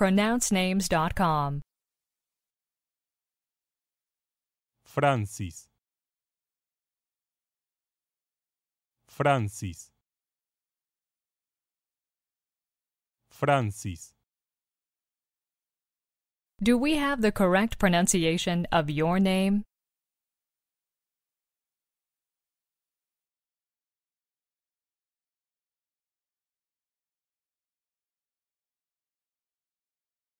pronouncenames.com. Francis Francis Francis Do we have the correct pronunciation of your name?